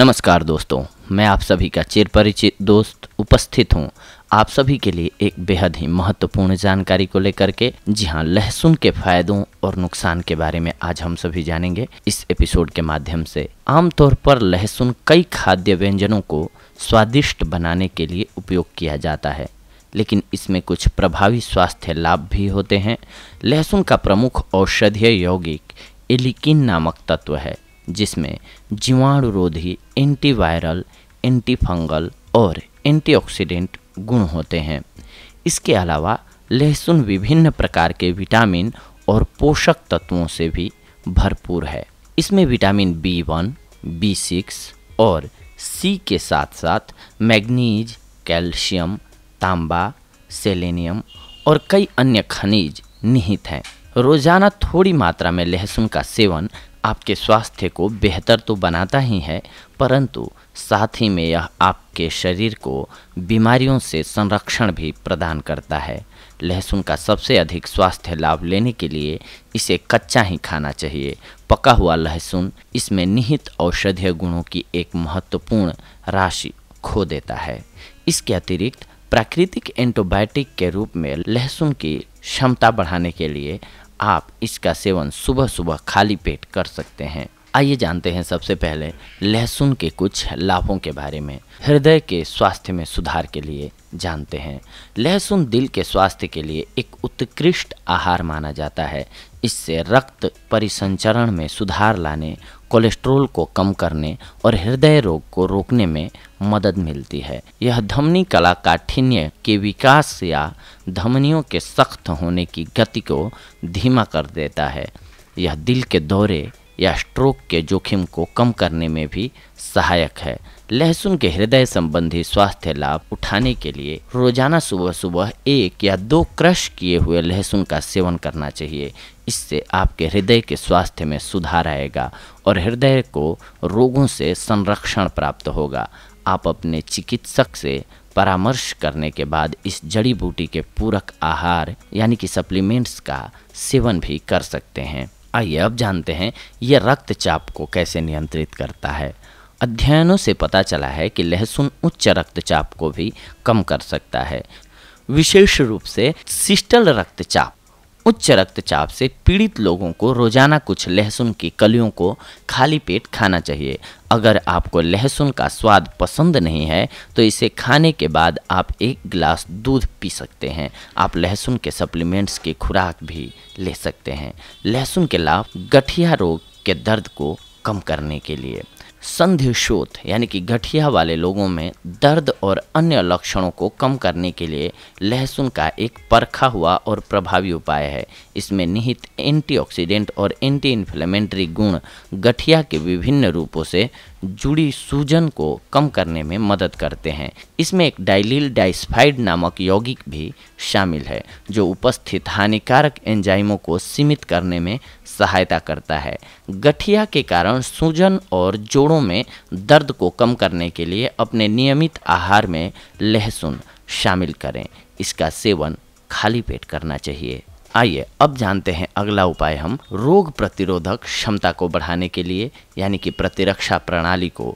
नमस्कार दोस्तों मैं आप सभी का चिर परिचित दोस्त उपस्थित हूँ आप सभी के लिए एक बेहद ही महत्वपूर्ण जानकारी को लेकर के जी हाँ लहसुन के फायदों और नुकसान के बारे में आज हम सभी जानेंगे इस एपिसोड के माध्यम से आमतौर पर लहसुन कई खाद्य व्यंजनों को स्वादिष्ट बनाने के लिए उपयोग किया जाता है लेकिन इसमें कुछ प्रभावी स्वास्थ्य लाभ भी होते हैं लहसुन का प्रमुख औषधीय यौगिक एलिकिन नामक तत्व है जिसमें जीवाणुरोधी एंटीवायरल एंटीफंगल और एंटीऑक्सीडेंट गुण होते हैं इसके अलावा लहसुन विभिन्न प्रकार के विटामिन और पोषक तत्वों से भी भरपूर है इसमें vitamin B one B six और सी के साथ साथ मैग्नीज कैल्शियम तांबा सेलेनियम और कई अन्य खनिज निहित हैं रोजाना थोड़ी मात्रा में लहसुन का सेवन आपके स्वास्थ्य को बेहतर तो बनाता ही है परंतु साथ ही में यह आपके शरीर को बीमारियों से संरक्षण भी प्रदान करता है लहसुन का सबसे अधिक स्वास्थ्य लाभ लेने के लिए इसे कच्चा ही खाना चाहिए पका हुआ लहसुन इसमें निहित औषधीय गुणों की एक महत्वपूर्ण राशि खो देता है इसके अतिरिक्त प्राकृतिक एंटीबायोटिक के रूप में लहसुन की क्षमता बढ़ाने के लिए आप इसका सेवन सुबह सुबह खाली पेट कर सकते हैं आइए जानते हैं सबसे पहले लहसुन के कुछ लाभों के बारे में हृदय के स्वास्थ्य में सुधार के लिए जानते हैं लहसुन दिल के स्वास्थ्य के लिए एक उत्कृष्ट आहार माना जाता है इससे रक्त परिसंचरण में सुधार लाने कोलेस्ट्रोल को कम करने और हृदय रोग को रोकने में मदद मिलती है यह धमनी कला काठिन्य के विकास या धमनियों के सख्त होने की गति को धीमा कर देता है यह दिल के दौरे या स्ट्रोक के जोखिम को कम करने में भी सहायक है लहसुन के हृदय संबंधी स्वास्थ्य लाभ उठाने के लिए रोजाना सुबह सुबह एक या दो क्रश किए हुए लहसुन का सेवन करना चाहिए इससे आपके हृदय के स्वास्थ्य में सुधार आएगा और हृदय को रोगों से संरक्षण प्राप्त होगा आप अपने चिकित्सक से परामर्श करने के बाद इस जड़ी बूटी के पूरक आहार यानी कि सप्लीमेंट्स का सेवन भी कर सकते हैं आइए अब जानते हैं यह रक्तचाप को कैसे नियंत्रित करता है अध्ययनों से पता चला है कि लहसुन उच्च रक्तचाप को भी कम कर सकता है विशेष रूप से सिस्टल रक्तचाप उच्च रक्तचाप से पीड़ित लोगों को रोजाना कुछ लहसुन की कलियों को खाली पेट खाना चाहिए अगर आपको लहसुन का स्वाद पसंद नहीं है तो इसे खाने के बाद आप एक गिलास दूध पी सकते हैं आप लहसुन के सप्लीमेंट्स की खुराक भी ले सकते हैं लहसुन के लाभ गठिया रोग के दर्द को कम करने के लिए संधि यानी कि गठिया वाले लोगों में दर्द और अन्य लक्षणों को कम करने के लिए लहसुन का एक परखा हुआ और प्रभावी उपाय है इसमें निहित एंटीऑक्सीडेंट और एंटी इन्फ्लेमेंट्री गुण गठिया के विभिन्न रूपों से जुड़ी सूजन को कम करने में मदद करते हैं इसमें एक डाइलिल डाइस्फाइड नामक यौगिक भी शामिल है जो उपस्थित हानिकारक एंजाइमों को सीमित करने में सहायता करता है गठिया के कारण सूजन और जोड़ों में दर्द को कम करने के लिए अपने नियमित आहार में लहसुन शामिल करें इसका सेवन खाली पेट करना चाहिए आइए अब जानते हैं अगला उपाय हम रोग प्रतिरोधक क्षमता को बढ़ाने के लिए यानी कि प्रतिरक्षा प्रणाली को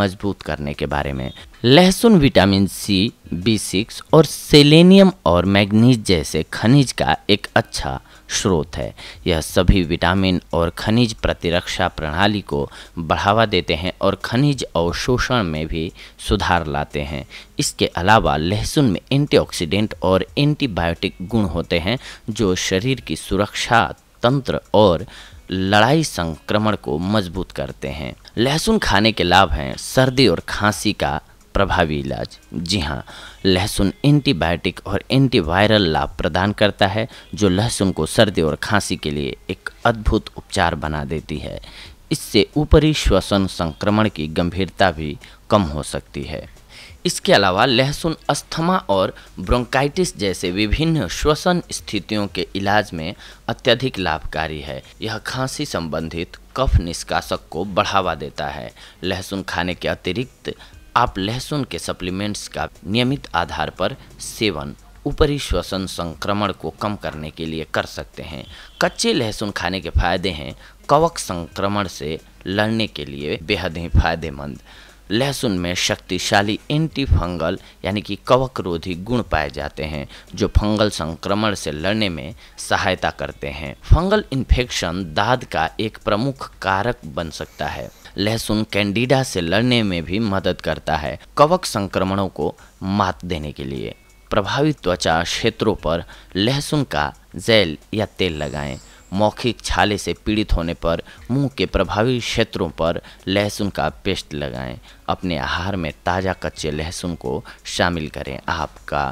मजबूत करने के बारे में लहसुन विटामिन सी बी सिक्स और सेलेनियम और मैग्नीज जैसे खनिज का एक अच्छा स्रोत है यह सभी विटामिन और खनिज प्रतिरक्षा प्रणाली को बढ़ावा देते हैं और खनिज अवशोषण में भी सुधार लाते हैं इसके अलावा लहसुन में एंटीऑक्सीडेंट और एंटीबायोटिक गुण होते हैं जो शरीर की सुरक्षा तंत्र और लड़ाई संक्रमण को मजबूत करते हैं लहसुन खाने के लाभ हैं सर्दी और खांसी का प्रभावी इलाज जी हाँ लहसुन एंटीबायोटिक और एंटीवायरल लाभ प्रदान करता है जो लहसुन को सर्दी और खांसी के लिए एक अद्भुत उपचार बना देती है इससे ऊपरी श्वसन संक्रमण की गंभीरता भी कम हो सकती है इसके अलावा लहसुन अस्थमा और ब्रोंकाइटिस जैसे विभिन्न श्वसन स्थितियों के इलाज में अत्यधिक लाभकारी है यह खांसी संबंधित कफ निष्कासक को बढ़ावा देता है लहसुन खाने के अतिरिक्त आप लहसुन के सप्लीमेंट्स का नियमित आधार पर सेवन ऊपरी श्वसन संक्रमण को कम करने के लिए कर सकते हैं कच्चे लहसुन खाने के फायदे हैं कवक संक्रमण से लड़ने के लिए बेहद ही फायदेमंद लहसुन में शक्तिशाली एंटी फंगल यानी कि कवक रोधी गुण पाए जाते हैं जो फंगल संक्रमण से लड़ने में सहायता करते हैं फंगल इन्फेक्शन दाद का एक प्रमुख कारक बन सकता है लहसुन कैंडिडा से लड़ने में भी मदद करता है कवक संक्रमणों को मात देने के लिए प्रभावित त्वचा क्षेत्रों पर लहसुन का जेल या तेल लगाएं मौखिक छाले से पीड़ित होने पर मुंह के प्रभावी क्षेत्रों पर लहसुन का पेस्ट लगाएं अपने आहार में ताज़ा कच्चे लहसुन को शामिल करें आपका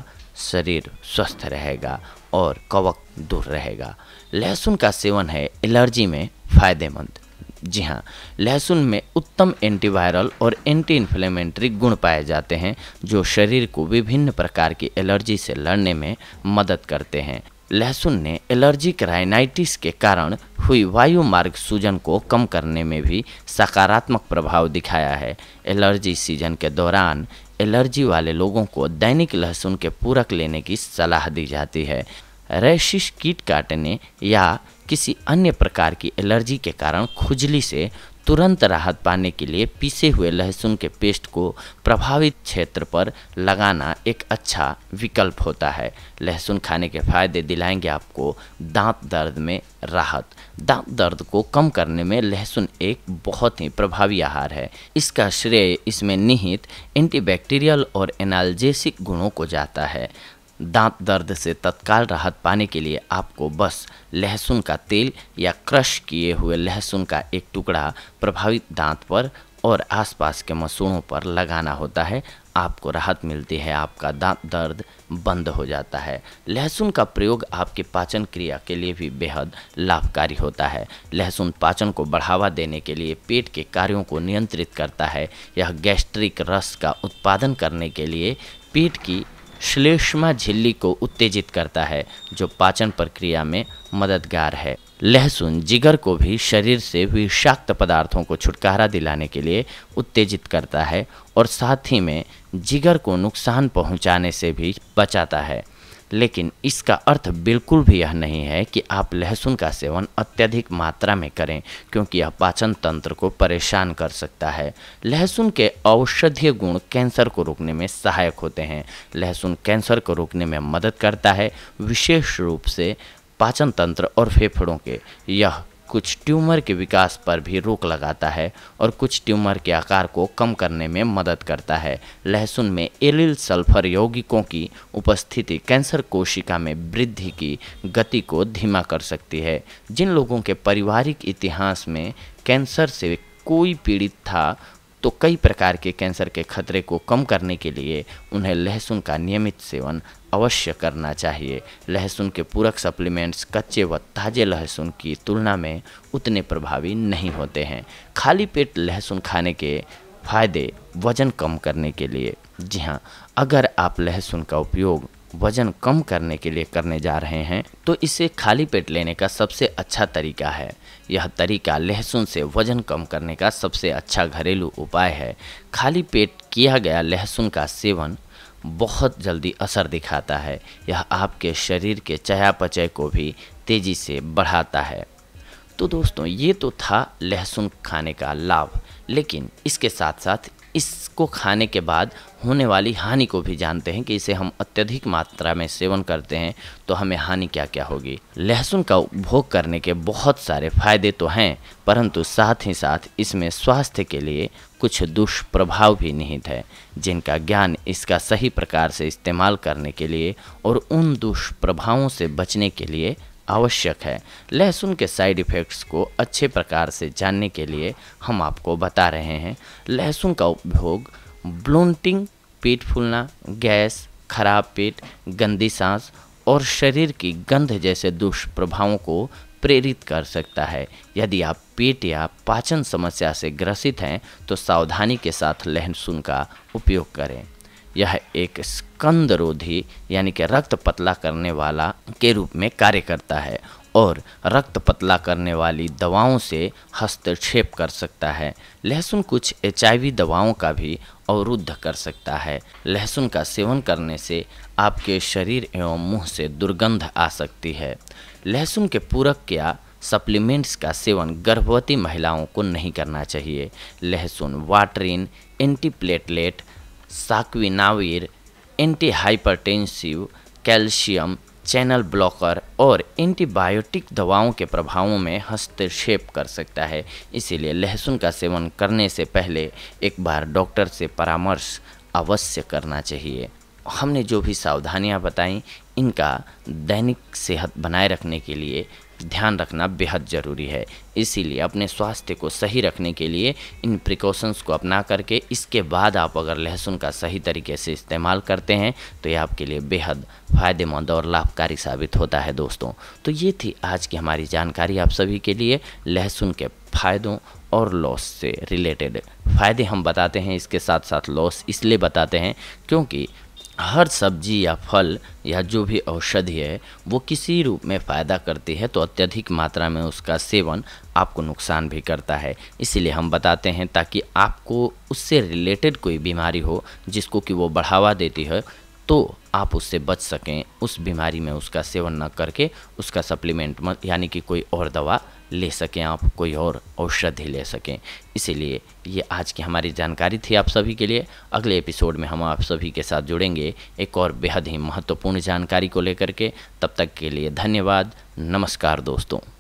शरीर स्वस्थ रहेगा और कवक दूर रहेगा लहसुन का सेवन है एलर्जी में फ़ायदेमंद जी हाँ लहसुन में उत्तम एंटीवायरल और एंटी इन्फ्लेमेंट्री गुण पाए जाते हैं जो शरीर को विभिन्न प्रकार की एलर्जी से लड़ने में मदद करते हैं लहसुन ने एलर्जिक राइनाइटिस के कारण हुई वायु मार्ग सूजन को कम करने में भी सकारात्मक प्रभाव दिखाया है एलर्जी सीजन के दौरान एलर्जी वाले लोगों को दैनिक लहसुन के पूरक लेने की सलाह दी जाती है रैशिश कीट काटने या किसी अन्य प्रकार की एलर्जी के कारण खुजली से तुरंत राहत पाने के लिए पीसे हुए लहसुन के पेस्ट को प्रभावित क्षेत्र पर लगाना एक अच्छा विकल्प होता है लहसुन खाने के फायदे दिलाएंगे आपको दांत दर्द में राहत दांत दर्द को कम करने में लहसुन एक बहुत ही प्रभावी आहार है इसका श्रेय इसमें निहित एंटीबैक्टीरियल और एनाल्जेसिक गुणों को जाता है दांत दर्द से तत्काल राहत पाने के लिए आपको बस लहसुन का तेल या क्रश किए हुए लहसुन का एक टुकड़ा प्रभावित दांत पर और आसपास के मसूड़ों पर लगाना होता है आपको राहत मिलती है आपका दांत दर्द बंद हो जाता है लहसुन का प्रयोग आपके पाचन क्रिया के लिए भी बेहद लाभकारी होता है लहसुन पाचन को बढ़ावा देने के लिए पेट के कार्यों को नियंत्रित करता है यह गैस्ट्रिक रस का उत्पादन करने के लिए पेट की श्लेष्मा झिल्ली को उत्तेजित करता है जो पाचन प्रक्रिया में मददगार है लहसुन जिगर को भी शरीर से विषाक्त पदार्थों को छुटकारा दिलाने के लिए उत्तेजित करता है और साथ ही में जिगर को नुकसान पहुंचाने से भी बचाता है लेकिन इसका अर्थ बिल्कुल भी यह नहीं है कि आप लहसुन का सेवन अत्यधिक मात्रा में करें क्योंकि यह पाचन तंत्र को परेशान कर सकता है लहसुन के औषधीय गुण कैंसर को रोकने में सहायक होते हैं लहसुन कैंसर को रोकने में मदद करता है विशेष रूप से पाचन तंत्र और फेफड़ों के यह कुछ ट्यूमर के विकास पर भी रोक लगाता है और कुछ ट्यूमर के आकार को कम करने में मदद करता है लहसुन में एलिल सल्फर यौगिकों की उपस्थिति कैंसर कोशिका में वृद्धि की गति को धीमा कर सकती है जिन लोगों के पारिवारिक इतिहास में कैंसर से कोई पीड़ित था तो कई प्रकार के कैंसर के खतरे को कम करने के लिए उन्हें लहसुन का नियमित सेवन अवश्य करना चाहिए लहसुन के पूरक सप्लीमेंट्स कच्चे व ताज़े लहसुन की तुलना में उतने प्रभावी नहीं होते हैं खाली पेट लहसुन खाने के फायदे वज़न कम करने के लिए जी हाँ अगर आप लहसुन का उपयोग वज़न कम करने के लिए करने जा रहे हैं तो इसे खाली पेट लेने का सबसे अच्छा तरीका है यह तरीका लहसुन से वज़न कम करने का सबसे अच्छा घरेलू उपाय है खाली पेट किया गया लहसुन का सेवन बहुत जल्दी असर दिखाता है यह आपके शरीर के चयापचय को भी तेज़ी से बढ़ाता है तो दोस्तों ये तो था लहसुन खाने का लाभ लेकिन इसके साथ साथ इसको खाने के बाद होने वाली हानि को भी जानते हैं कि इसे हम अत्यधिक मात्रा में सेवन करते हैं तो हमें हानि क्या क्या होगी लहसुन का उपभोग करने के बहुत सारे फायदे तो हैं परंतु साथ ही साथ इसमें स्वास्थ्य के लिए कुछ दुष्प्रभाव भी निहित है जिनका ज्ञान इसका सही प्रकार से इस्तेमाल करने के लिए और उन दुष्प्रभावों से बचने के लिए आवश्यक है लहसुन के साइड इफ़ेक्ट्स को अच्छे प्रकार से जानने के लिए हम आपको बता रहे हैं लहसुन का उपयोग ब्लोंटिंग पेट फूलना गैस खराब पेट गंदी सांस और शरीर की गंध जैसे दुष्प्रभावों को प्रेरित कर सकता है यदि आप पेट या पाचन समस्या से ग्रसित हैं तो सावधानी के साथ लहसुन का उपयोग करें यह एक स्कंदरोधी यानी कि रक्त पतला करने वाला के रूप में कार्य करता है और रक्त पतला करने वाली दवाओं से हस्तक्षेप कर सकता है लहसुन कुछ एच दवाओं का भी अवरुद्ध कर सकता है लहसुन का सेवन करने से आपके शरीर एवं मुंह से दुर्गंध आ सकती है लहसुन के पूरक क्या सप्लीमेंट्स का सेवन गर्भवती महिलाओं को नहीं करना चाहिए लहसुन वाटरिन antiplatelet anti hypertensive calcium channel blocker और एंटीबायोटिक दवाओं के प्रभावों में हस्तक्षेप कर सकता है इसीलिए लहसुन का सेवन करने से पहले एक बार डॉक्टर से परामर्श अवश्य करना चाहिए हमने जो भी सावधानियां बताई इनका दैनिक सेहत बनाए रखने के लिए ध्यान रखना बेहद ज़रूरी है इसीलिए अपने स्वास्थ्य को सही रखने के लिए इन प्रिकॉशंस को अपना करके इसके बाद आप अगर लहसुन का सही तरीके से इस्तेमाल करते हैं तो ये आपके लिए बेहद फ़ायदेमंद और लाभकारी साबित होता है दोस्तों तो ये थी आज की हमारी जानकारी आप सभी के लिए लहसुन के फ़ायदों और लॉस से रिलेटेड फ़ायदे हम बताते हैं इसके साथ साथ लॉस इसलिए बताते हैं क्योंकि हर सब्जी या फल या जो भी औषधि है वो किसी रूप में फ़ायदा करती है तो अत्यधिक मात्रा में उसका सेवन आपको नुकसान भी करता है इसीलिए हम बताते हैं ताकि आपको उससे रिलेटेड कोई बीमारी हो जिसको कि वो बढ़ावा देती है तो आप उससे बच सकें उस बीमारी में उसका सेवन न करके उसका सप्लीमेंट यानी कि कोई और दवा ले सकें आप कोई और औषधि ले सकें इसीलिए ये आज की हमारी जानकारी थी आप सभी के लिए अगले एपिसोड में हम आप सभी के साथ जुड़ेंगे एक और बेहद ही महत्वपूर्ण जानकारी को लेकर के तब तक के लिए धन्यवाद नमस्कार दोस्तों